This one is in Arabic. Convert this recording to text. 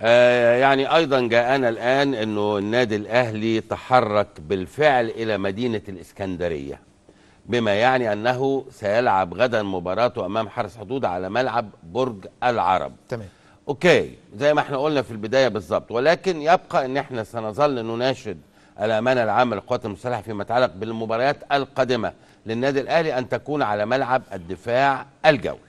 آه، يعني ايضا جاءنا الان انه النادي الاهلي تحرك بالفعل الى مدينه الاسكندريه بما يعني انه سيلعب غدا مباراته امام حرس حدود على ملعب برج العرب تمام اوكي زي ما احنا قلنا في البدايه بالظبط ولكن يبقى ان احنا سنظل نناشد الامانه العامه للقوات المسلحه فيما يتعلق بالمباريات القادمه للنادي الاهلي ان تكون على ملعب الدفاع الجوي